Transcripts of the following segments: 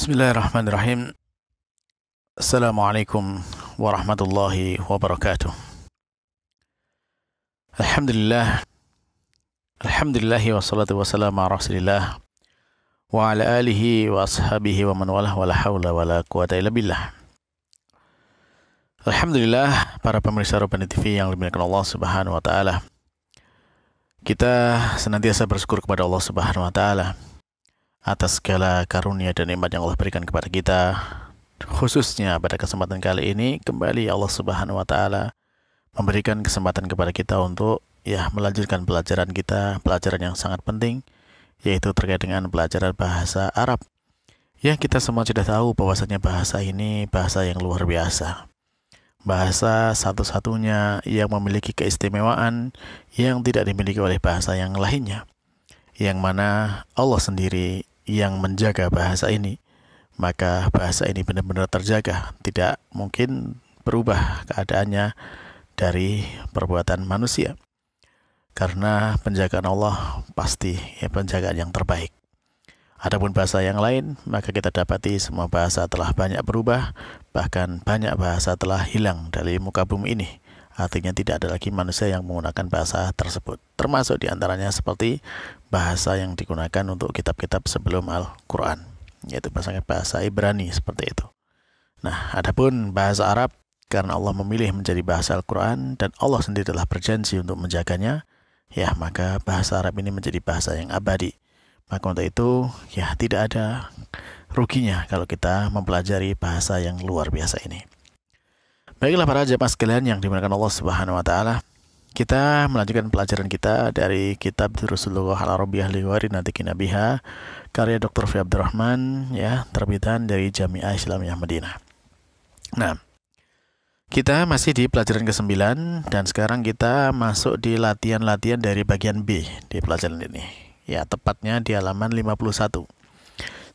Bismillahirrahmanirrahim. Assalamualaikum warahmatullahi wabarakatuh. Alhamdulillah. Alhamdulillah wassalatu wassalamu ala Rasulillah wa ala alihi wa ashabihi wa man walah wala haula wala quwata illa billah. Alhamdulillah para pemirsa Rupani TV yang dimiliki Allah Subhanahu wa taala. Kita senantiasa bersyukur kepada Allah Subhanahu wa taala atas segala karunia dan nikmat yang Allah berikan kepada kita. Khususnya pada kesempatan kali ini kembali Allah Subhanahu wa taala memberikan kesempatan kepada kita untuk ya melanjutkan pelajaran kita, pelajaran yang sangat penting yaitu terkait dengan pelajaran bahasa Arab. Ya, kita semua sudah tahu bahwasanya bahasa ini bahasa yang luar biasa bahasa satu-satunya yang memiliki keistimewaan yang tidak dimiliki oleh bahasa yang lainnya, yang mana Allah sendiri yang menjaga bahasa ini, maka bahasa ini benar-benar terjaga, tidak mungkin berubah keadaannya dari perbuatan manusia. Karena penjagaan Allah pasti ya, penjagaan yang terbaik. Adapun bahasa yang lain, maka kita dapati semua bahasa telah banyak berubah, bahkan banyak bahasa telah hilang dari muka bumi ini. Artinya tidak ada lagi manusia yang menggunakan bahasa tersebut. Termasuk diantaranya seperti bahasa yang digunakan untuk kitab-kitab sebelum Al-Quran, yaitu bahasa Ibrani seperti itu. Nah, adapun bahasa Arab karena Allah memilih menjadi bahasa Al-Quran dan Allah sendiri telah berjanji untuk menjaganya, ya maka bahasa Arab ini menjadi bahasa yang abadi. Maka untuk itu, ya tidak ada ruginya kalau kita mempelajari bahasa yang luar biasa ini. Baiklah para jemaah sekalian yang dimuliakan Allah Subhanahu wa taala. Kita melanjutkan pelajaran kita dari kitab Rasulullah Al-Arabiyah Liwari Natikina Biha karya Dr. Fi Abdurrahman ya, terbitan dari Jami'ah Islamiyah Madinah. Nah, kita masih di pelajaran ke-9 dan sekarang kita masuk di latihan-latihan dari bagian B di pelajaran ini. Ya, tepatnya di halaman 51.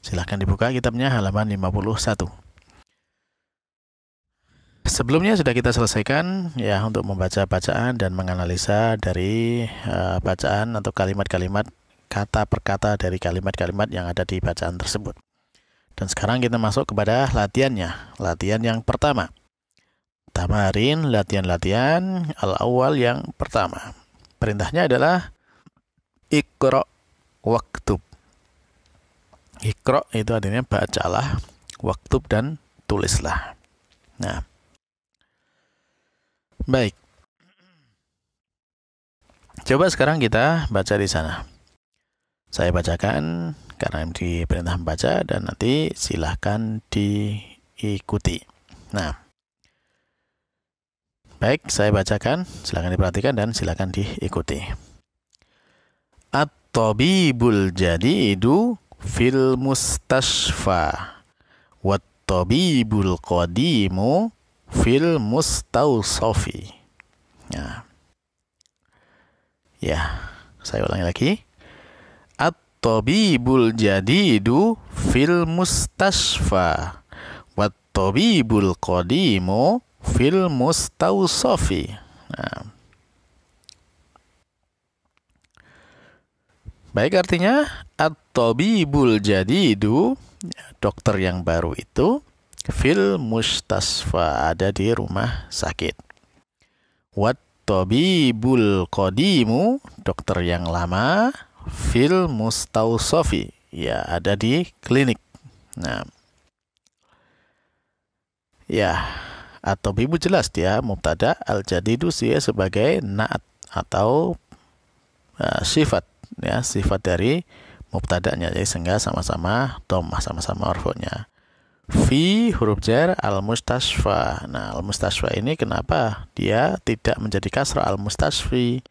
Silahkan dibuka kitabnya halaman 51. Sebelumnya sudah kita selesaikan ya untuk membaca bacaan dan menganalisa dari uh, bacaan atau kalimat-kalimat kata per kata dari kalimat-kalimat yang ada di bacaan tersebut. Dan sekarang kita masuk kepada latihannya. Latihan yang pertama. Tamarin latihan-latihan al awal yang pertama. Perintahnya adalah ikro waktu, Ikro itu artinya bacalah, waktu dan tulislah. Nah, Baik. Coba sekarang kita baca di sana. Saya bacakan karena diperintah membaca dan nanti silahkan diikuti. Nah, baik saya bacakan, silahkan diperhatikan dan silahkan diikuti. At-tabibul jadidu fil mustashfa wat-tabibul qadimu fil mustausofi. Ya. ya, saya ulangi lagi. At-tabibul jadidu fil mustasfa wat tabibul qadimu fil mustausofi. Ya. Baik artinya at-tabibul jadidu dokter yang baru itu fil mustasfa ada di rumah sakit. Wat tabibul qadimu dokter yang lama fil mustausofi ya ada di klinik. Nah. Ya, atau bibu jelas dia mubtada al jadidu dia sebagai naat atau uh, sifat ya sifat dari mubtadanya jadi sehingga sama-sama domah sama-sama marfu'nya fi huruf jar al mustasfa. Nah, al mustasfa ini kenapa dia tidak menjadi kasra al mustasfi?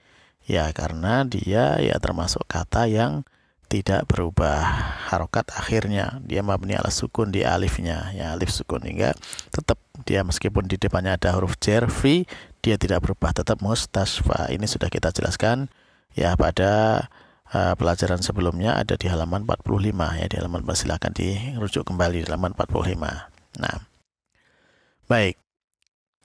Ya, karena dia ya termasuk kata yang tidak berubah harokat akhirnya dia mabni ala sukun di alifnya ya alif sukun hingga tetap dia meskipun di depannya ada huruf jar fi dia tidak berubah tetap mustasfa ini sudah kita jelaskan ya pada Eh, pelajaran sebelumnya ada di halaman 45 ya di halaman silakan dirujuk kembali di halaman 45. Nah. Baik.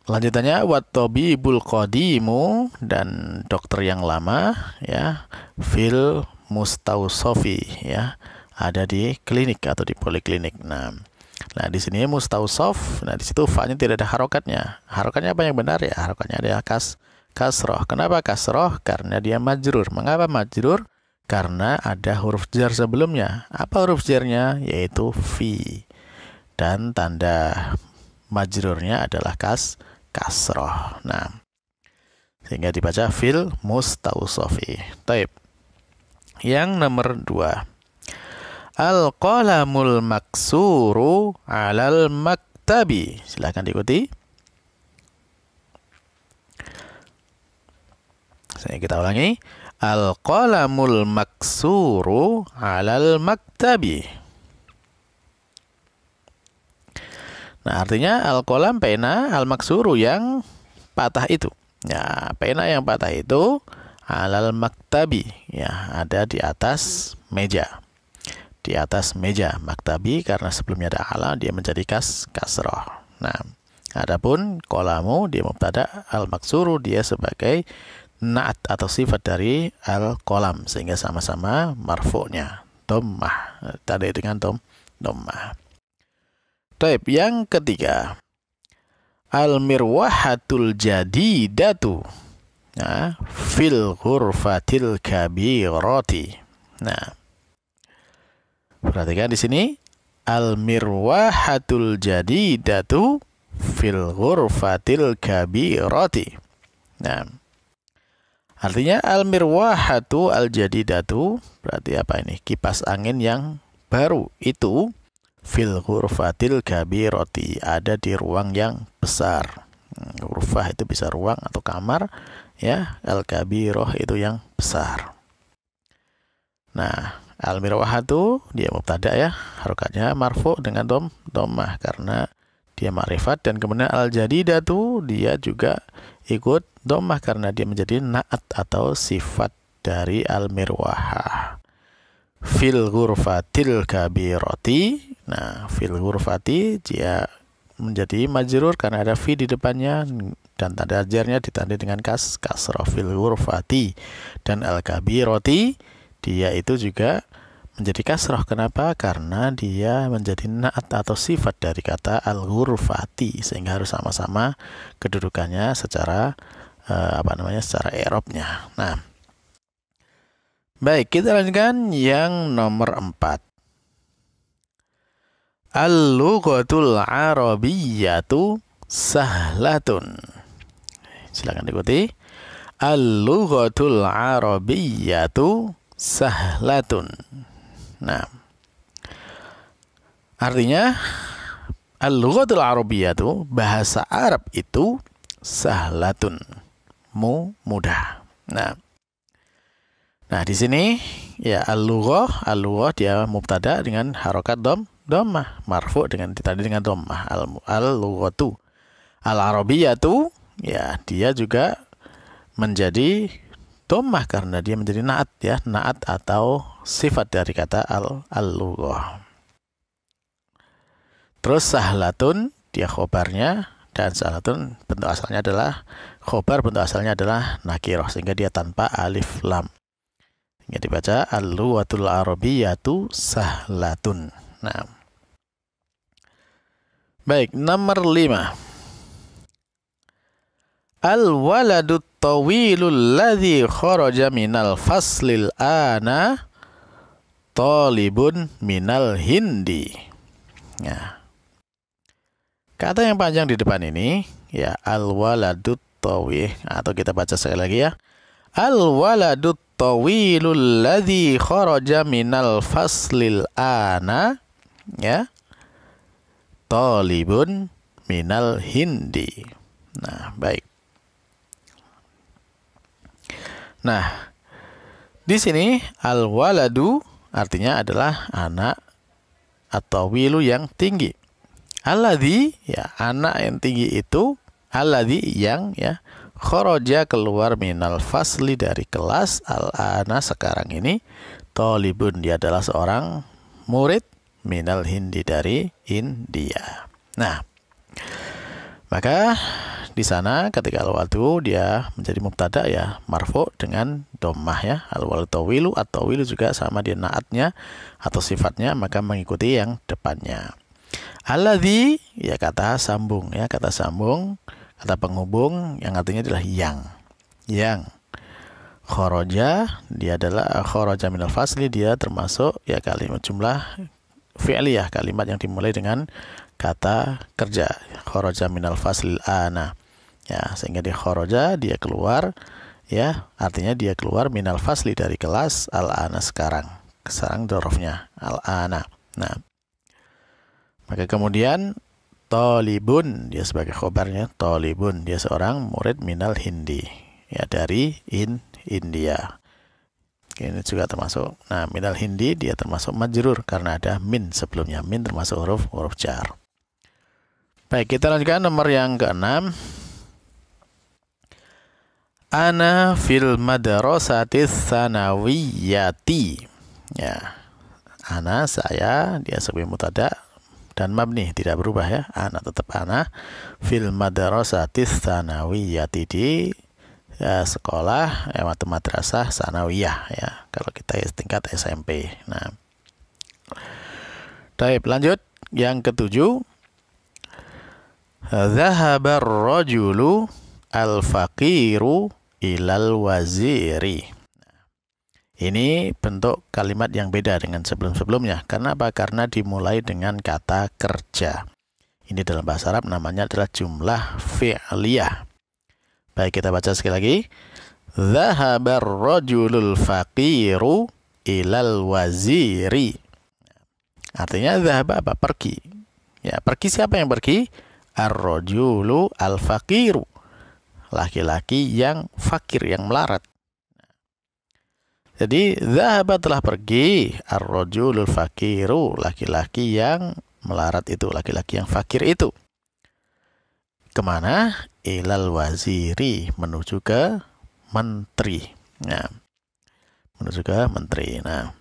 Lanjutannya watobi bul qadimu dan dokter yang lama ya fil mustausofi ya ada di klinik atau di poliklinik. Nah, nah di sini mustausof. Nah, di situ fa-nya tidak ada harokatnya. Harokatnya apa yang benar ya? Harokatnya ada kas kasroh. Kenapa kasroh? Karena dia majrur. Mengapa majrur? karena ada huruf jar sebelumnya. Apa huruf jarnya? Yaitu fi. Dan tanda majrurnya adalah kas kasroh. Nah, sehingga dibaca fil mustausofi. Taib. Yang nomor dua. Al-qalamul maksuru alal maktabi. Silahkan diikuti. Saya kita ulangi. Al-qalamul maksuru alal maktabi. Nah, artinya al-qalam pena al-maksuru yang patah itu. Ya, pena yang patah itu alal maktabi. Ya, ada di atas meja. Di atas meja maktabi karena sebelumnya ada ala dia menjadi kas kasroh. Nah, adapun kolamu dia mubtada al maksuru dia sebagai naat atau sifat dari al-kolam sehingga sama-sama marfonya dommah tadi dengan dom dommah Taib yang ketiga al-mirwahatul jadi nah, ya, fil kabi roti. nah perhatikan di sini al-mirwahatul jadi datu fil kabi roti. nah Artinya al-mirwahatu al-jadidatu berarti apa ini? Kipas angin yang baru itu fil gabi roti ada di ruang yang besar. Hmm, Hurfah itu bisa ruang atau kamar ya, al-kabiroh itu yang besar. Nah, al-mirwahatu dia mubtada ya, harokatnya marfu dengan dom domah karena dia makrifat dan kemudian al tuh dia juga ikut domah karena dia menjadi naat atau sifat dari al mirwahah fil ghurfatil kabirati nah fil ghurfati dia menjadi majrur karena ada fi di depannya dan tanda ajarnya ditandai dengan kas kasroh fil ghurfati dan al kabirati dia itu juga menjadi kasroh kenapa karena dia menjadi naat atau sifat dari kata al ghurfati sehingga harus sama-sama kedudukannya secara eh, apa namanya secara eropnya nah baik kita lanjutkan yang nomor empat. al lughatul arabiyyatu sahlatun silakan diikuti al lughatul arabiyyatu sahlatun Nah, artinya al-lughatul arabiyah itu bahasa Arab itu sahlatun mu mudah. Nah, nah di sini ya al-lughah al-lughah dia mubtada dengan harokat dom domah marfu dengan tadi dengan domah al al-lughatu al-arabiyah itu ya dia juga menjadi domah karena dia menjadi naat ya naat atau sifat dari kata al allughah terus sahlatun dia khobarnya dan sahlatun bentuk asalnya adalah khobar bentuk asalnya adalah nakiroh sehingga dia tanpa alif lam sehingga dibaca alluwatul arabiyatu sahlatun nah baik nomor lima Al waladut tawilul ladhi kharaja minal faslil ana talibun minal hindi. Ya. Kata yang panjang di depan ini ya al waladut tawih atau kita baca sekali lagi ya. Al waladu tawilul ladzi kharaja minal faslil ana ya. Talibun minal hindi. Nah, baik. Nah, di sini al-waladu artinya adalah anak atau wilu yang tinggi. Aladi ya anak yang tinggi itu aladi yang ya khoroja keluar minal fasli dari kelas al-ana sekarang ini tolibun dia adalah seorang murid minal hindi dari India. Nah, maka di sana ketika al dia menjadi mubtada ya marfu dengan domah ya al wal atau wilu juga sama dia naatnya atau sifatnya maka mengikuti yang depannya aladi ya kata sambung ya kata sambung kata penghubung yang artinya adalah yang yang khoroja dia adalah eh, khoroja minal fasli dia termasuk ya kalimat jumlah fi'liyah kalimat yang dimulai dengan kata kerja khoroja min minal fasli ana ya sehingga dia khoroja dia keluar ya artinya dia keluar minal fasli dari kelas al ana sekarang sekarang dorofnya al ana nah maka kemudian tolibun dia sebagai khobarnya tolibun dia seorang murid minal hindi ya dari in India ini juga termasuk nah minal hindi dia termasuk majrur karena ada min sebelumnya min termasuk huruf huruf jar baik kita lanjutkan nomor yang keenam Ana fil madrasatis sanawiyati. Ya. Ana saya dia sebagai mutada dan mabni tidak berubah ya. Ana tetap ana fil madrasatis sanawiyati di ya, sekolah ya, madrasah sanawiyah ya. Kalau kita ya, tingkat SMP. Nah. Baik, lanjut yang ketujuh. Zahabar rajulu al-faqiru ilal waziri. Nah, ini bentuk kalimat yang beda dengan sebelum-sebelumnya. Karena apa? Karena dimulai dengan kata kerja. Ini dalam bahasa Arab namanya adalah jumlah fi'liyah. Baik, kita baca sekali lagi. Zahabar rajulul faqiru ilal waziri. Nah, artinya zahaba apa? Pergi. Ya, pergi siapa yang pergi? Ar-rajulu al-faqiru laki-laki yang fakir, yang melarat. Jadi, zahaba telah pergi ar-rajulul fakiru, laki-laki yang melarat itu, laki-laki yang fakir itu. Kemana? Ilal waziri, menuju ke menteri. Nah, menuju ke menteri. Nah,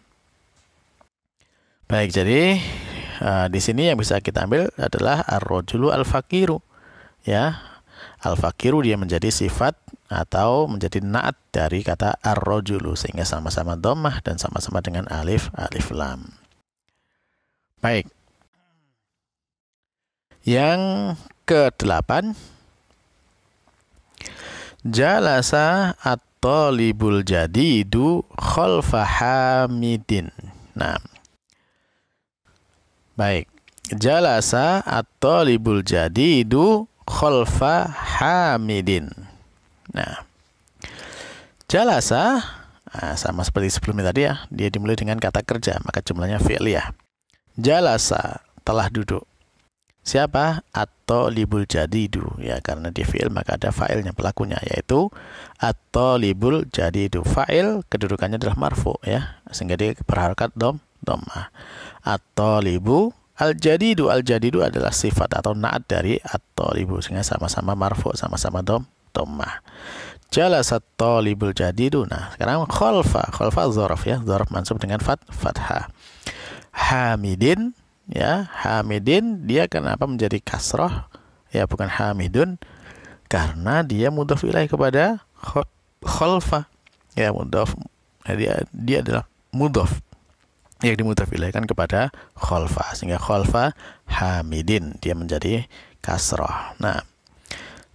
baik. Jadi uh, di sini yang bisa kita ambil adalah ar-rajulu al-fakiru, ya al-fakiru dia menjadi sifat atau menjadi naat dari kata arrojulu sehingga sama-sama domah dan sama-sama dengan alif alif lam. Baik. Yang ke-8 Jalasa at-talibul jadidu khalfa hamidin. Nah. Baik. Jalasa at-talibul jadidu khalfa hamidin. Nah, jalasa nah, sama seperti sebelumnya tadi ya, dia dimulai dengan kata kerja, maka jumlahnya fi'liyah. Jalasa telah duduk. Siapa? Atau libul jadi jadidu ya karena dia fi'il maka ada fa'ilnya pelakunya yaitu atau libul jadi jadidu. Fa'il kedudukannya adalah marfu ya, sehingga dia berharkat dom domah. Atau libu Al-jadidu al-jadidu adalah sifat atau naat dari atau ribu sehingga sama-sama marfu sama-sama dom dhammah. Jalasat talibul jadidu. Nah, sekarang khalfa, khalfa zorof ya, zorof mansub dengan fat fathah. Hamidin ya, Hamidin dia kenapa menjadi kasroh ya bukan Hamidun karena dia mudof ilaih kepada khalfa ya mudof dia dia adalah mudof yang dimutaf kan kepada kholfa sehingga kholfa hamidin dia menjadi kasroh nah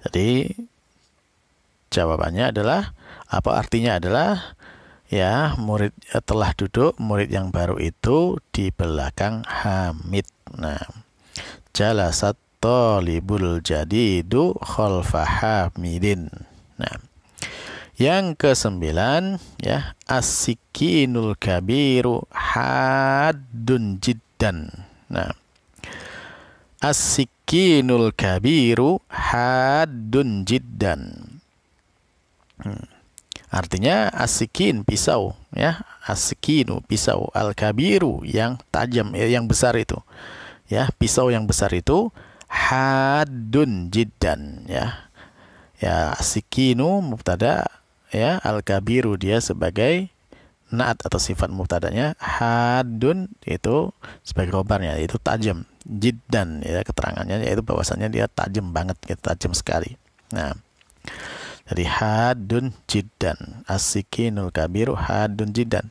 jadi jawabannya adalah apa artinya adalah ya murid eh, telah duduk murid yang baru itu di belakang hamid nah jalasat tolibul jadidu kholfa hamidin yang kesembilan ya asikinul kabiru hadun jiddan. Nah, asikinul kabiru hadun jiddan. Hmm. Artinya asikin pisau ya, asikinu pisau al kabiru yang tajam eh, yang besar itu. Ya, pisau yang besar itu hadun jiddan ya. Ya, asikinu mubtada ya al-kabiru dia sebagai naat atau sifat mubtadanya hadun itu sebagai kobarnya itu tajam jiddan ya keterangannya yaitu bahwasannya dia tajam banget gitu, tajam sekali nah jadi hadun jiddan asikinul kabiru hadun jiddan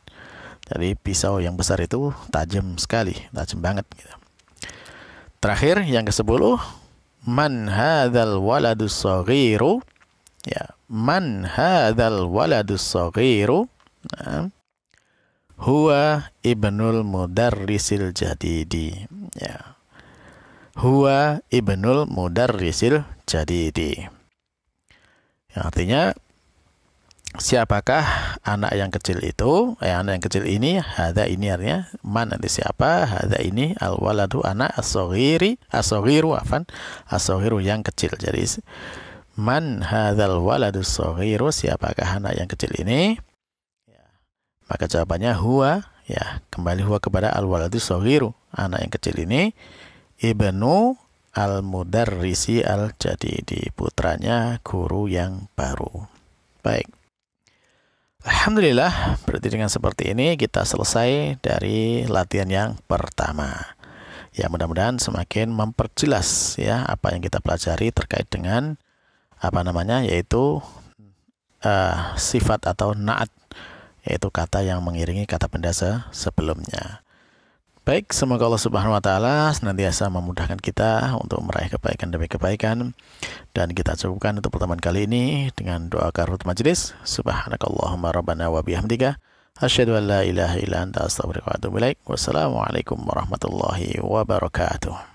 jadi pisau yang besar itu tajam sekali tajam banget gitu terakhir yang ke-10 man hadzal waladus saghiru Ya, man hadzal waladus saghiru? Nah, huwa ibnul mudarrisil jadidi. Ya. Huwa ibnul mudarrisil jadidi. Ya, artinya siapakah anak yang kecil itu? Eh, anak yang kecil ini hada ini artinya man nanti siapa? Hada ini al waladu anak asogiri, asogiru afan, asogiru yang kecil. Jadi man hadzal waladus saghiru oh, siapakah anak yang kecil ini ya. maka jawabannya huwa ya kembali huwa kepada al waladus saghiru anak yang kecil ini ibnu al mudarrisi al di putranya guru yang baru baik Alhamdulillah berarti dengan seperti ini kita selesai dari latihan yang pertama ya mudah-mudahan semakin memperjelas ya apa yang kita pelajari terkait dengan apa namanya yaitu uh, sifat atau naat yaitu kata yang mengiringi kata benda se sebelumnya. Baik, semoga Allah Subhanahu wa taala senantiasa memudahkan kita untuk meraih kebaikan demi kebaikan dan kita cukupkan untuk pertemuan kali ini dengan doa karut majlis Subhanakallahumma rabbana wa bihamdika asyhadu an la ilaha illa anta astaghfiruka wa atubu ilaik. Wassalamualaikum warahmatullahi wabarakatuh.